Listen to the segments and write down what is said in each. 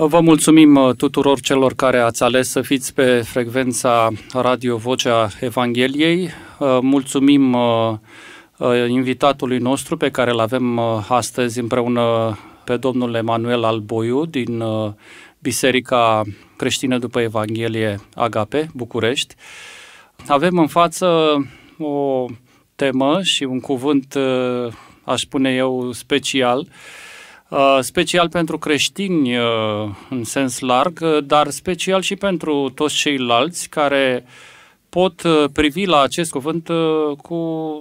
Vă mulțumim uh, tuturor celor care ați ales să fiți pe frecvența Radio Vocea Evangheliei. Uh, mulțumim uh, invitatului nostru pe care îl avem astăzi împreună pe domnul Emanuel Alboiu din Biserica Creștină după Evanghelie Agape, București. Avem în față o temă și un cuvânt, aș spune eu, special, Uh, special pentru creștini uh, în sens larg, uh, dar special și pentru toți ceilalți care pot privi la acest cuvânt cu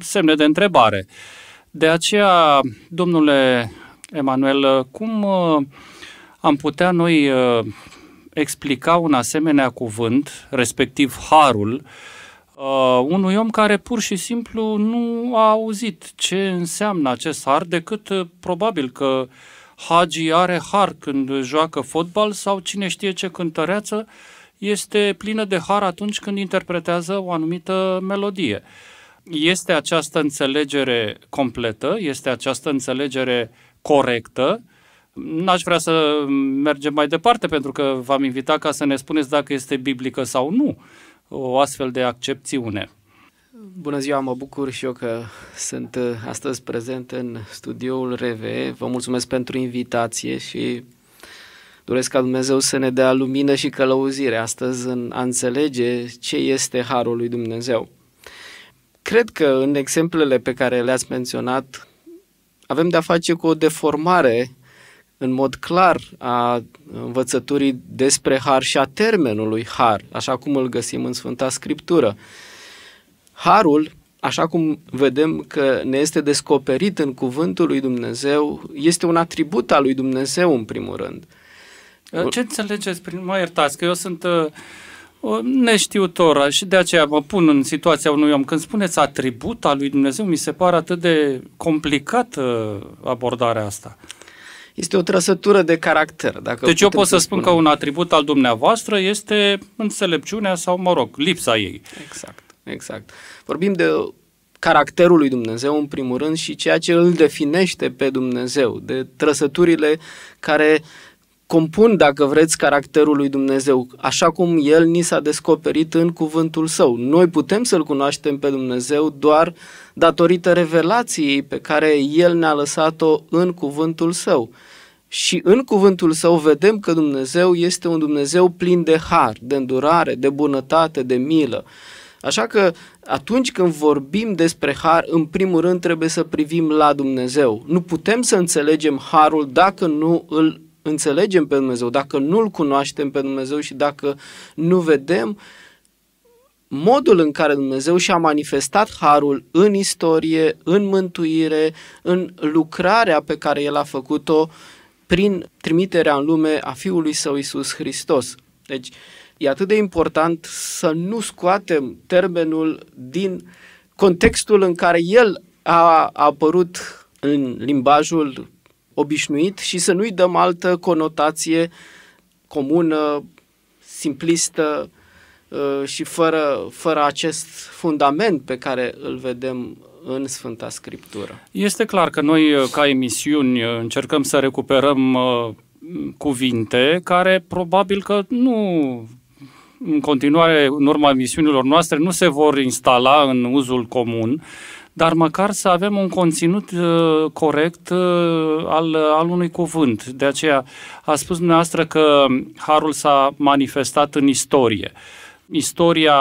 semne de întrebare. De aceea, domnule Emanuel, cum am putea noi explica un asemenea cuvânt, respectiv harul, uh, uh, unui om care pur și simplu nu a auzit ce înseamnă acest har, decât uh, probabil că Hagi are har când joacă fotbal sau cine știe ce cântăreață este plină de har atunci când interpretează o anumită melodie. Este această înțelegere completă, este această înțelegere corectă, N-aș vrea să mergem mai departe pentru că v-am invitat ca să ne spuneți dacă este biblică sau nu o astfel de accepțiune. Bună ziua, mă bucur și eu că sunt uh, astăzi prezent în studioul RVE. Vă mulțumesc pentru invitație și doresc ca Dumnezeu să ne dea lumină și călăuzire astăzi în a înțelege ce este harul lui Dumnezeu. Cred că în exemplele pe care le-ați menționat avem de-a face cu o deformare în mod clar a învățăturii despre har și a termenului har, așa cum îl găsim în Sfânta Scriptură. Harul, așa cum vedem că ne este descoperit în Cuvântul lui Dumnezeu, este un atribut al lui Dumnezeu, în primul rând. Ce înțelegeți prin. Mă iertați că eu sunt uh, neștiutor și de aceea mă pun în situația unui om. Când spuneți atribut al lui Dumnezeu, mi se pare atât de complicată uh, abordarea asta este o trăsătură de caracter. Dacă deci eu pot să, spun că un atribut al dumneavoastră este înțelepciunea sau, mă rog, lipsa ei. Exact, exact. Vorbim de caracterul lui Dumnezeu în primul rând și ceea ce îl definește pe Dumnezeu, de trăsăturile care compun, dacă vreți, caracterul lui Dumnezeu, așa cum El ni s-a descoperit în cuvântul Său. Noi putem să-L cunoaștem pe Dumnezeu doar datorită revelației pe care El ne-a lăsat-o în cuvântul Său. Și în cuvântul său vedem că Dumnezeu este un Dumnezeu plin de har, de îndurare, de bunătate, de milă. Așa că atunci când vorbim despre har, în primul rând trebuie să privim la Dumnezeu. Nu putem să înțelegem harul dacă nu îl înțelegem pe Dumnezeu, dacă nu-L cunoaștem pe Dumnezeu și dacă nu vedem modul în care Dumnezeu și-a manifestat harul în istorie, în mântuire, în lucrarea pe care El a făcut-o prin trimiterea în lume a Fiului Său Isus Hristos. Deci, e atât de important să nu scoatem termenul din contextul în care el a apărut în limbajul obișnuit și să nu-i dăm altă conotație comună, simplistă uh, și fără, fără acest fundament pe care îl vedem în Sfânta Scriptură. Este clar că noi, uh, ca emisiuni, uh, încercăm să recuperăm cuvinte care probabil că nu în continuare, în urma misiunilor noastre, nu se vor instala în uzul comun dar măcar să avem un conținut uh, corect uh, al, uh, al unui cuvânt. De aceea a spus dumneavoastră că harul s-a manifestat în istorie. Istoria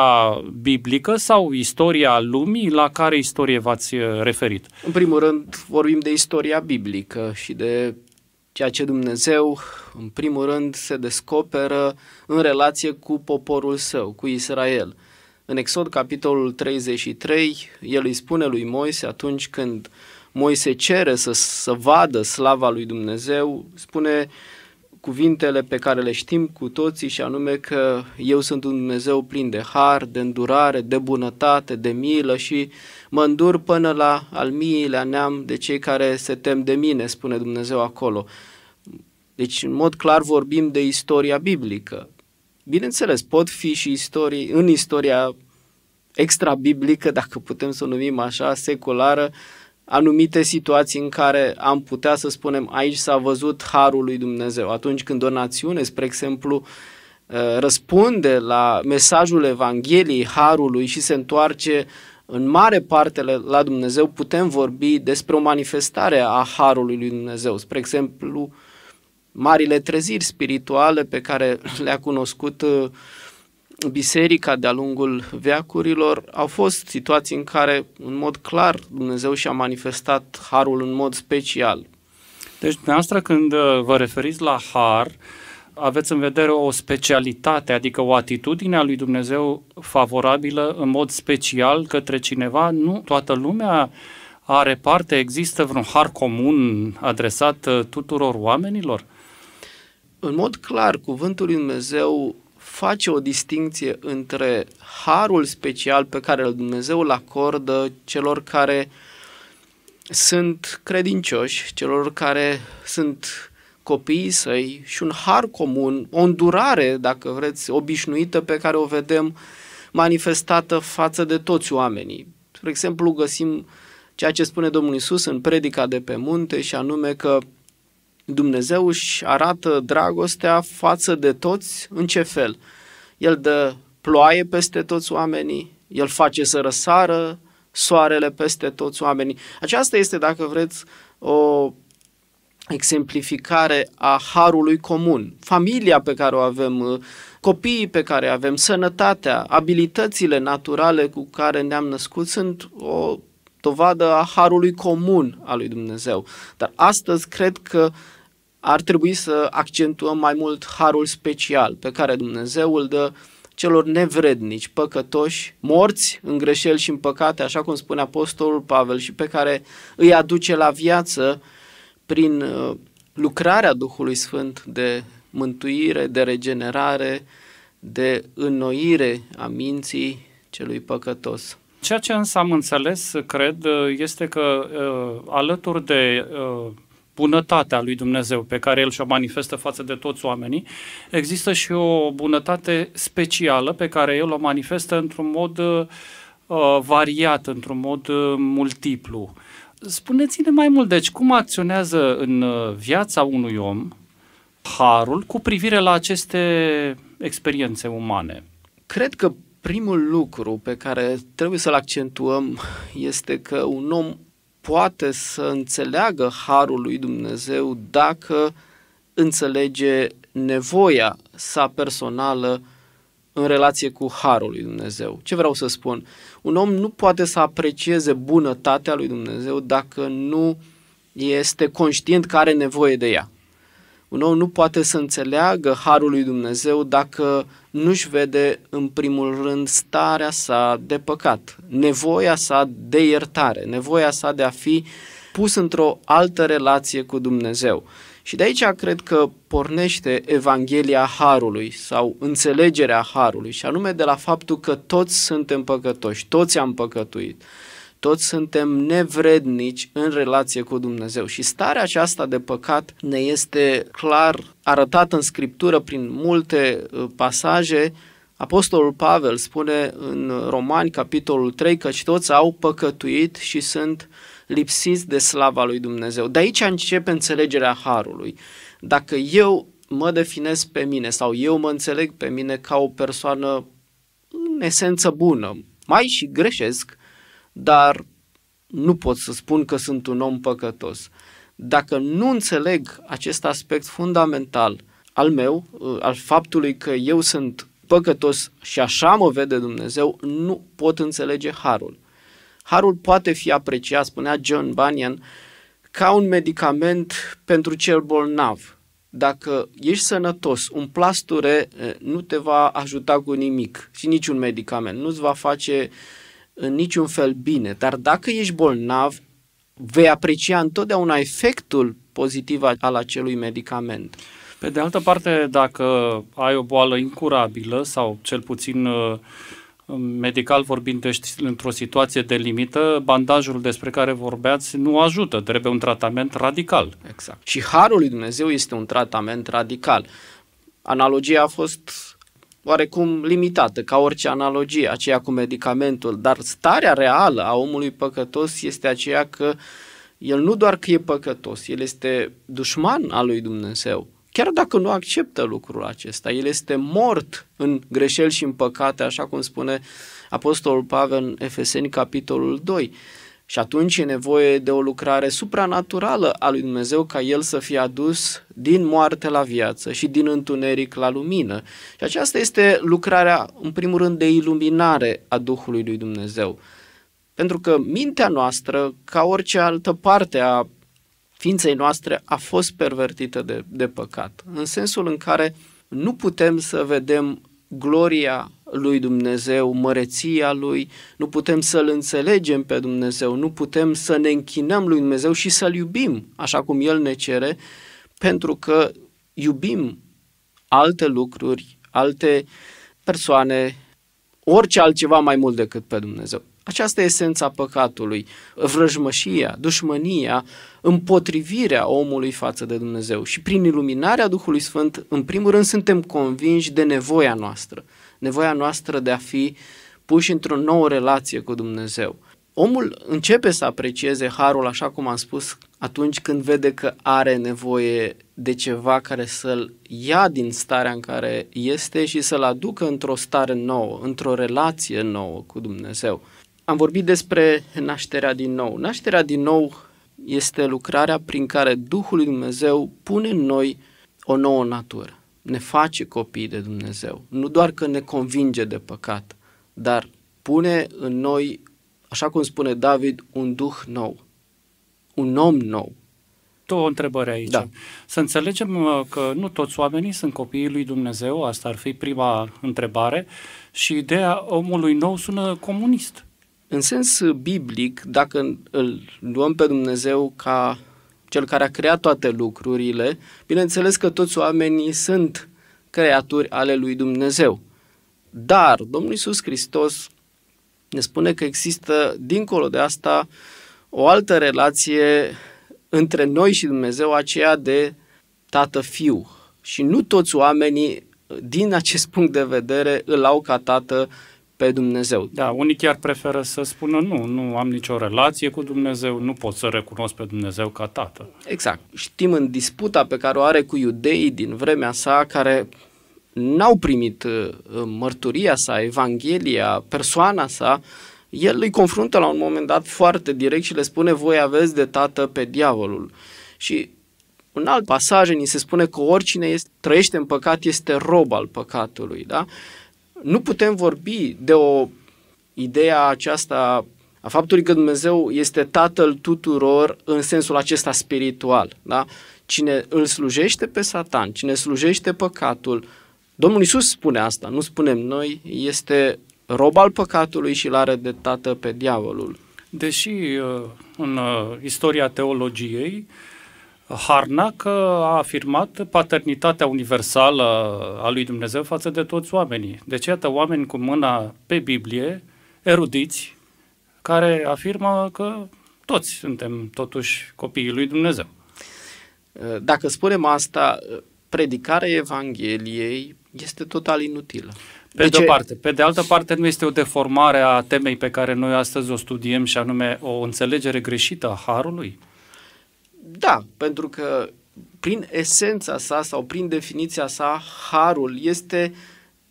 biblică sau istoria lumii, la care istorie v-ați uh, referit? În primul rând, vorbim de istoria biblică și de ceea ce Dumnezeu, în primul rând, se descoperă în relație cu poporul său, cu Israel. Uh, în Exod, capitolul 33, el îi spune lui Moise atunci când Moise cere să, să vadă slava lui Dumnezeu, spune cuvintele pe care le știm cu toții și anume că eu sunt un Dumnezeu plin de har, de îndurare, de bunătate, de milă și mă îndur până la al miilea neam de cei care se tem de mine, spune Dumnezeu acolo. Deci, în mod clar, vorbim de istoria biblică. Bineînțeles, pot fi și istorii, în istoria extra-biblică, dacă putem să o numim așa, seculară, anumite situații în care am putea să spunem aici s-a văzut harul lui Dumnezeu. Atunci când o națiune, spre exemplu, ă, răspunde la mesajul Evangheliei harului și se întoarce în mare parte la Dumnezeu, putem vorbi despre o manifestare a harului lui Dumnezeu. Spre exemplu, marile treziri spirituale pe care le-a cunoscut uh, biserica de-a lungul veacurilor au fost situații în care, în mod clar, Dumnezeu și-a manifestat harul în mod special. Deci, dumneavoastră, când uh, vă referiți la har, aveți în vedere o specialitate, adică o atitudine a lui Dumnezeu favorabilă în mod special către cineva. Nu toată lumea are parte, există vreun har comun adresat uh, tuturor oamenilor? în mod clar, cuvântul lui Dumnezeu face o distinție între harul special pe care Dumnezeu îl acordă celor care sunt credincioși, celor care sunt copiii săi și un har comun, o îndurare, dacă vreți, obișnuită pe care o vedem manifestată față de toți oamenii. Spre exemplu, găsim ceea ce spune Domnul Isus în predica de pe munte și anume că Dumnezeu își arată dragostea față de toți în ce fel? El dă ploaie peste toți oamenii, el face să răsară soarele peste toți oamenii. Aceasta este, dacă vreți, o exemplificare a harului comun. Familia pe care o avem, uh, copiii pe care o avem, sănătatea, abilitățile naturale cu care ne-am născut sunt o dovadă a harului comun al lui Dumnezeu. Dar astăzi cred că ar trebui să accentuăm mai mult harul special pe care Dumnezeu îl dă celor nevrednici, păcătoși, morți în greșeli și în păcate, așa cum spune Apostolul Pavel, și pe care îi aduce la viață prin uh, lucrarea Duhului Sfânt de mântuire, de regenerare, de înnoire a minții celui păcătos. Ceea ce însă am înțeles, cred, este că uh, alături de uh, bunătatea lui Dumnezeu pe care El și-o manifestă față de toți oamenii, există și o bunătate specială pe care El o manifestă într-un mod uh, uh variat, într-un mod uh, multiplu. Spuneți-ne mai mult, deci, cum acționează în uh, viața unui om harul cu privire la aceste experiențe umane? Cred că primul lucru pe care trebuie să-l accentuăm este că un om poate să înțeleagă harul lui Dumnezeu dacă înțelege nevoia sa personală în relație cu harul lui Dumnezeu. Ce vreau să spun? Un om nu poate să aprecieze bunătatea lui Dumnezeu dacă nu este conștient că are nevoie de ea. Un om nu poate să înțeleagă harul lui Dumnezeu dacă nu-și vede în primul rând starea sa de păcat, nevoia sa de iertare, nevoia sa de a fi pus într-o altă relație cu Dumnezeu. Și de aici cred că pornește Evanghelia Harului sau înțelegerea Harului și anume de la faptul că toți suntem păcătoși, toți am păcătuit toți suntem nevrednici în relație cu Dumnezeu și starea aceasta de păcat ne este clar arătată în Scriptură prin multe uh, pasaje Apostolul Pavel spune în Romani, capitolul 3, și toți au păcătuit și sunt lipsiți de slava lui Dumnezeu. De aici începe înțelegerea harului. Dacă eu mă definez pe mine sau eu mă înțeleg pe mine ca o persoană în esență bună, mai și greșesc, dar nu pot să spun că sunt un om păcătos. Dacă nu înțeleg acest aspect fundamental al meu, uh, al faptului că eu sunt păcătos și așa mă vede Dumnezeu, nu pot înțelege harul. Harul poate fi apreciat, spunea John Bunyan, ca un medicament pentru cel bolnav. Dacă ești sănătos, un plasture uh, nu te va ajuta cu nimic și niciun medicament. Nu-ți va face uh, în niciun fel bine, dar dacă ești bolnav, vei aprecia întotdeauna efectul pozitiv al acelui medicament. Pe de altă parte, dacă ai o boală incurabilă sau cel puțin uh, medical vorbind ești într-o situație de limită, bandajul despre care vorbeați nu ajută, trebuie un tratament radical. Exact. Și harul lui Dumnezeu este un tratament radical. Analogia a fost oarecum limitată, ca orice analogie, aceea cu medicamentul, dar starea reală a omului păcătos este aceea că el nu doar că e păcătos, el este dușman al lui Dumnezeu. Chiar dacă nu acceptă lucrul acesta, el este mort în greșeli și în păcate, așa cum spune Apostolul Pavel în Efeseni, capitolul 2. Și atunci e nevoie de o lucrare supranaturală a lui Dumnezeu ca el să fie adus din moarte la viață și din întuneric la lumină. Și aceasta este lucrarea, în primul rând, de iluminare a Duhului lui Dumnezeu. Pentru că mintea noastră, ca orice altă parte a ființei noastre, a fost pervertită de, de păcat. În sensul în care nu putem să vedem gloria lui Dumnezeu, măreția lui, nu putem să-L înțelegem pe Dumnezeu, nu putem să ne închinăm lui Dumnezeu și să-L iubim așa cum El ne cere, pentru că iubim alte lucruri, alte persoane, orice altceva mai mult decât pe Dumnezeu. Aceasta e esența păcatului, vrăjmășia, dușmănia, împotrivirea omului față de Dumnezeu. Și prin iluminarea Duhului Sfânt, în primul rând, suntem convinși de nevoia noastră nevoia noastră de a fi puși într-o nouă relație cu Dumnezeu. Omul începe să aprecieze harul, așa cum am spus, atunci când vede că are nevoie de ceva care să-l ia din starea în care este și să-l aducă într-o stare nouă, într-o relație nouă cu Dumnezeu. Am vorbit despre nașterea din nou. Nașterea din nou este lucrarea prin care Duhul lui Dumnezeu pune în noi o nouă natură ne face copii de Dumnezeu. Nu doar că ne convinge de păcat, dar pune în noi, așa cum spune David, un duh nou, un om nou. o întrebare aici. Da. Să înțelegem uh, că nu toți oamenii sunt copiii lui Dumnezeu, asta ar fi prima întrebare, și ideea omului nou sună comunist. În sens biblic, dacă îl luăm pe Dumnezeu ca cel care a creat toate lucrurile, bineînțeles că toți oamenii sunt creaturi ale lui Dumnezeu. Dar Domnul Isus Hristos ne spune că există, dincolo de asta, o altă relație între noi și Dumnezeu, aceea de tată-fiu. Și nu toți oamenii, din acest punct de vedere, îl au ca tată pe Dumnezeu. Da, unii chiar preferă să spună nu, nu am nicio relație cu Dumnezeu, nu pot să recunosc pe Dumnezeu ca tată. Exact. Știm în disputa pe care o are cu iudeii din vremea sa, care n-au primit uh, mărturia sa, Evanghelia, persoana sa, el îi confruntă la un moment dat foarte direct și le spune voi aveți de tată pe diavolul. Și un alt pasaj ni se spune că oricine este, trăiește în păcat este rob al păcatului, da? nu putem vorbi de o idee aceasta a faptului că Dumnezeu este Tatăl tuturor în sensul acesta spiritual. Da? Cine îl slujește pe Satan, cine slujește păcatul, Domnul Isus spune asta, nu spunem noi, este rob al păcatului și l-are de tată pe diavolul. Deși uh, în uh, istoria teologiei Harnack a afirmat paternitatea universală a lui Dumnezeu față de toți oamenii. Deci, iată, oameni cu mâna pe Biblie, erudiți, care afirmă că toți suntem totuși copiii lui Dumnezeu. Dacă spunem asta, predicarea Evangheliei este total inutilă. Pe de, de o parte. Pe de altă parte, nu este o deformare a temei pe care noi astăzi o studiem și anume o înțelegere greșită a Harului? Da, pentru că prin esența sa sau prin definiția sa, harul este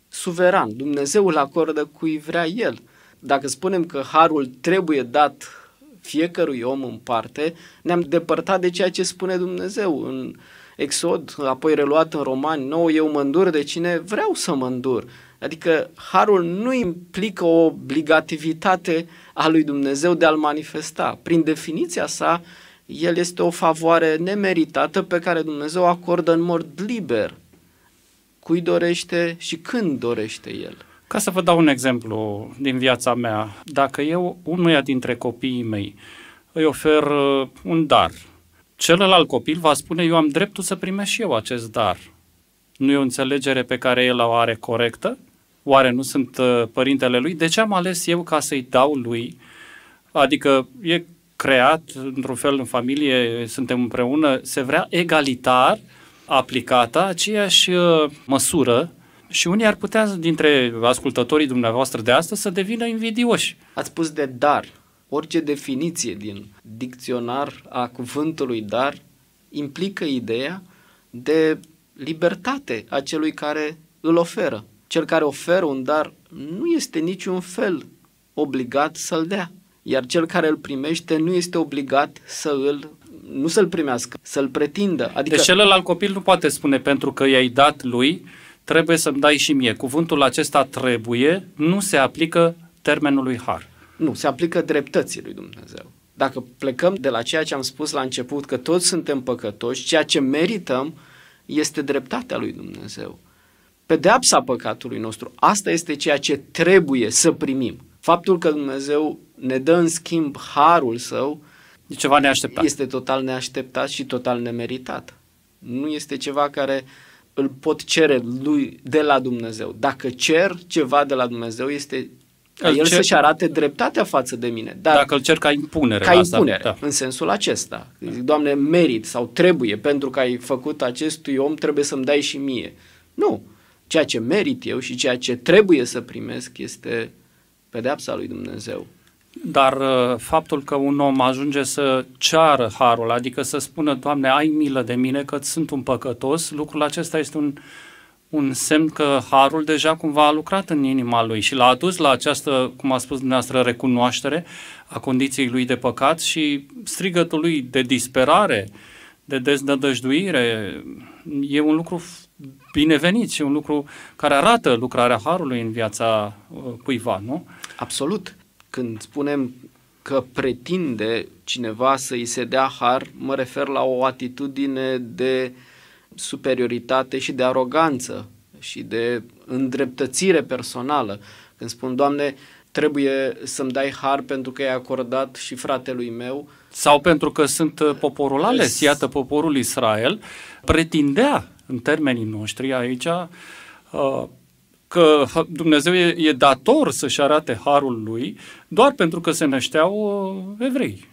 suveran. Dumnezeu îl acordă cui vrea el. Dacă spunem că harul trebuie dat fiecărui om în parte, ne-am depărtat de ceea ce spune Dumnezeu în Exod, apoi reluat în Romani 9, eu mă îndur de cine vreau să mă îndur. Adică harul nu implică o obligativitate a lui Dumnezeu de a-l manifesta. Prin definiția sa, el este o favoare nemeritată pe care Dumnezeu o acordă în mod liber cui dorește și când dorește el. Ca să vă dau un exemplu din viața mea, dacă eu unuia dintre copiii mei îi ofer uh, un dar, celălalt copil va spune eu am dreptul să primesc și eu acest dar. Nu e o înțelegere pe care el o are corectă? Oare nu sunt uh, părintele lui? De ce am ales eu ca să-i dau lui? Adică e creat într-un fel în familie, suntem împreună, se vrea egalitar aplicată aceeași uh, măsură și unii ar putea dintre ascultătorii dumneavoastră de astăzi să devină invidioși. Ați spus de dar. Orice definiție din dicționar a cuvântului dar implică ideea de libertate a celui care îl oferă. Cel care oferă un dar nu este niciun fel obligat să-l dea iar cel care îl primește nu este obligat să îl nu să-l primească, să-l pretindă. Adică... Deci celălalt copil nu poate spune pentru că i-ai dat lui, trebuie să-mi dai și mie. Cuvântul acesta trebuie nu se aplică termenului har. Nu, se aplică dreptății lui Dumnezeu. Dacă plecăm de la ceea ce am spus la început, că toți suntem păcătoși, ceea ce merităm este dreptatea lui Dumnezeu. Pedeapsa păcatului nostru, asta este ceea ce trebuie să primim. Faptul că Dumnezeu ne dă în schimb harul său, e ceva neașteptat. Este total neașteptat și total nemeritat. Nu este ceva care îl pot cere lui de la Dumnezeu. Dacă cer ceva de la Dumnezeu, este ca el cer... să-și arate dreptatea față de mine. Dar Dacă îl cer ca impunere. Ca asta, da. în sensul acesta. Da. Zic, Doamne, merit sau trebuie, pentru că ai făcut acestui om, trebuie să-mi dai și mie. Nu. Ceea ce merit eu și ceea ce trebuie să primesc este pedeapsa lui Dumnezeu. Dar uh, faptul că un om ajunge să ceară harul, adică să spună, Doamne, ai milă de mine că sunt un păcătos, lucrul acesta este un, un semn că harul deja cumva a lucrat în inima lui și l-a adus la această, cum a spus dumneavoastră, recunoaștere a condiției lui de păcat și strigătul lui de disperare, de deznădăjduire, e un lucru binevenit și un lucru care arată lucrarea harului în viața uh, cuiva, nu? Absolut când spunem că pretinde cineva să îi se dea har, mă refer la o atitudine de superioritate și de aroganță și de îndreptățire personală. Când spun, Doamne, trebuie să-mi dai har pentru că i-ai acordat și fratelui meu. Sau pentru că sunt uh, poporul ales, iată poporul Israel, pretindea în termenii noștri aici uh, că Dumnezeu e, e dator să-și arate harul lui doar pentru că se nășteau uh, evrei.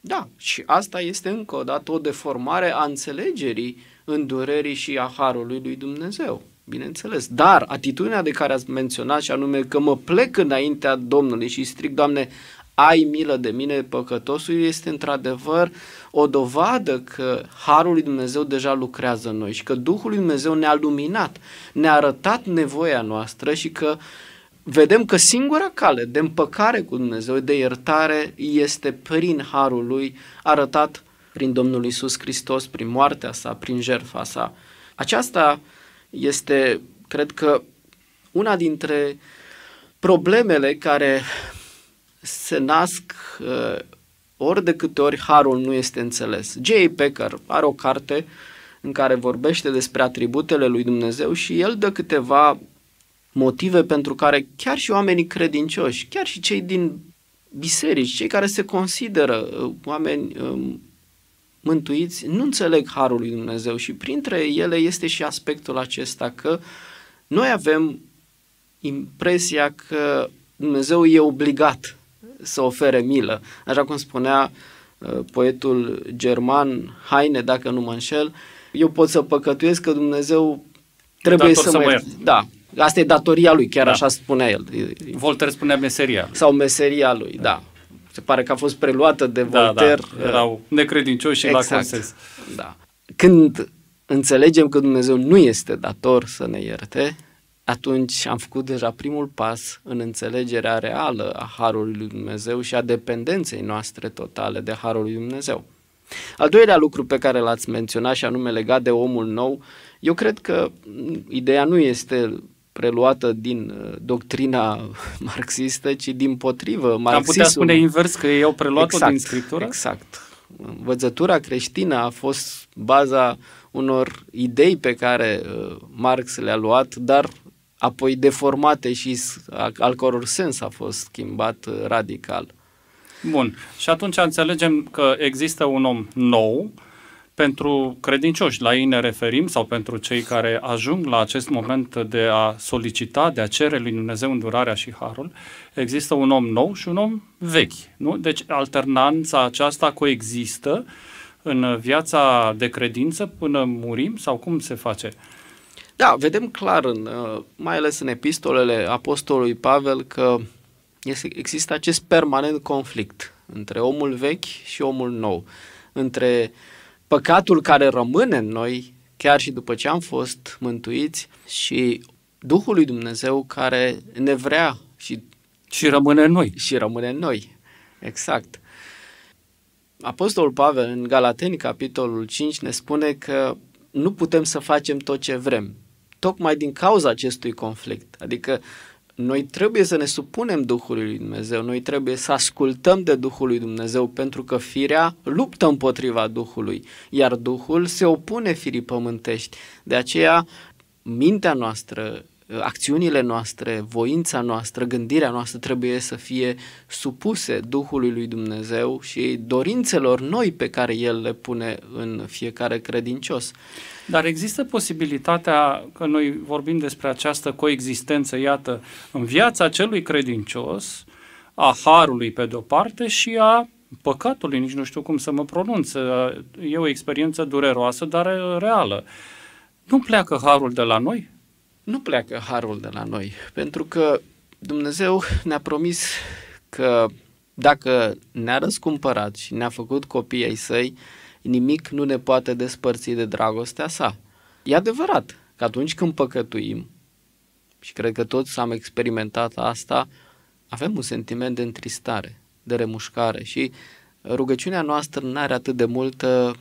Da, și asta este încă o dată o deformare a înțelegerii îndurerii și a harului lui Dumnezeu. Bineînțeles, dar atitudinea de care ați menționat și anume că mă plec înaintea Domnului și strig, Doamne, ai milă de mine păcătosul este într-adevăr o dovadă că Harul lui Dumnezeu deja lucrează în noi și că Duhul lui Dumnezeu ne-a luminat, ne-a arătat nevoia noastră și că vedem că singura cale de împăcare cu Dumnezeu, de iertare, este prin Harul lui arătat prin Domnul Isus Hristos, prin moartea sa, prin jertfa sa. Aceasta este, cred că, una dintre problemele care se nasc uh, ori de câte ori harul nu este înțeles. J.A. Packer are o carte în care vorbește despre atributele lui Dumnezeu și el dă câteva motive pentru care chiar și oamenii credincioși, chiar și cei din biserici, cei care se consideră uh, oameni um, mântuiți, nu înțeleg harul lui Dumnezeu și printre ele este și aspectul acesta că noi avem impresia că Dumnezeu e obligat să ofere milă. Așa cum spunea uh, poetul german Haine, dacă nu mă înșel, eu pot să păcătuiesc că Dumnezeu trebuie să, să mă iert. Da, asta e datoria lui, chiar da. așa spunea el. Voltaire spunea meseria. Sau meseria lui, da. da. Se pare că a fost preluată de da, da Voltaire. Da, erau necredincioși și exact. la consens. Da. Când înțelegem că Dumnezeu nu este dator să ne ierte, atunci am făcut deja primul pas în înțelegerea reală a Harului Lui Dumnezeu și a dependenței noastre totale de Harul Lui Dumnezeu. Al doilea lucru pe care l-ați menționat și anume legat de omul nou, eu cred că ideea nu este preluată din uh, doctrina marxistă, ci din potrivă. Marxismul... Am putea spune invers că e o preluat exact, din scriptură? Exact. Învățătura creștină a fost baza unor idei pe care uh, Marx le-a luat, dar apoi deformate și al căror sens a fost schimbat uh, radical. Bun. Și atunci înțelegem că există un om nou, pentru credincioși, la ei ne referim, sau pentru cei care ajung la acest moment de a solicita, de a cere lui Dumnezeu îndurarea și harul, există un om nou și un om vechi. Nu? Deci alternanța aceasta coexistă în viața de credință până murim sau cum se face? Da, vedem clar, în, uh, mai ales în epistolele apostolului Pavel, că există acest permanent conflict între omul vechi și omul nou, între păcatul care rămâne în noi, chiar și după ce am fost mântuiți, și Duhul lui Dumnezeu care ne vrea și, și rămâne în noi. Și rămâne în noi, exact. Apostolul Pavel în Galateni, capitolul 5, ne spune că nu putem să facem tot ce vrem, tocmai din cauza acestui conflict. Adică noi trebuie să ne supunem Duhului lui Dumnezeu, noi trebuie să ascultăm de Duhul lui Dumnezeu pentru că firea luptă împotriva Duhului, iar Duhul se opune firii pământești. De aceea, mintea noastră, acțiunile noastre, voința noastră, gândirea noastră trebuie să fie supuse Duhului lui Dumnezeu și dorințelor noi pe care El le pune în fiecare credincios. Dar există posibilitatea că noi vorbim despre această coexistență, iată, în viața celui credincios, a harului pe de-o parte și a păcatului, nici nu știu cum să mă pronunț. E o experiență dureroasă, dar reală. Nu pleacă harul de la noi? Nu pleacă harul de la noi, pentru că Dumnezeu ne-a promis că dacă ne-a răscumpărat și ne-a făcut copiii ai săi, nimic nu ne poate despărți de dragostea sa. E adevărat că atunci când păcătuim, și cred că toți am experimentat asta, avem un sentiment de întristare, de remușcare și rugăciunea noastră nu are atât de multă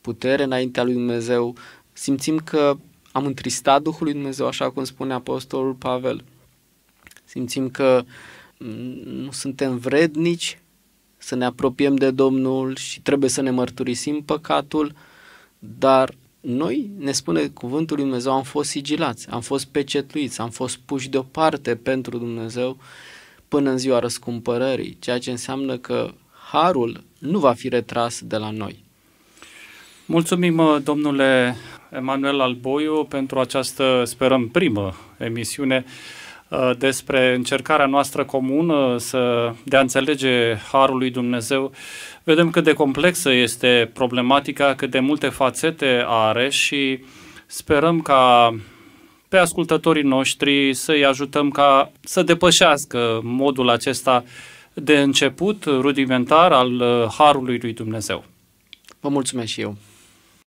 putere înaintea lui Dumnezeu. Simțim că am întristat Duhul lui Dumnezeu, așa cum spune Apostolul Pavel. Simțim că mm, nu suntem vrednici să ne apropiem de Domnul și trebuie să ne mărturisim păcatul, dar noi, ne spune cuvântul lui Dumnezeu, am fost sigilați, am fost pecetuiți, am fost puși deoparte pentru Dumnezeu până în ziua răscumpărării, ceea ce înseamnă că harul nu va fi retras de la noi. Mulțumim, uh, domnule Emanuel Alboiu, pentru această, sperăm, primă emisiune Uh, despre încercarea noastră comună să, de a înțelege harul lui Dumnezeu, vedem cât de complexă este problematica, cât de multe fațete are și sperăm ca pe ascultătorii noștri să-i ajutăm ca să depășească modul acesta de început rudimentar al uh, harului lui Dumnezeu. Vă mulțumesc și eu.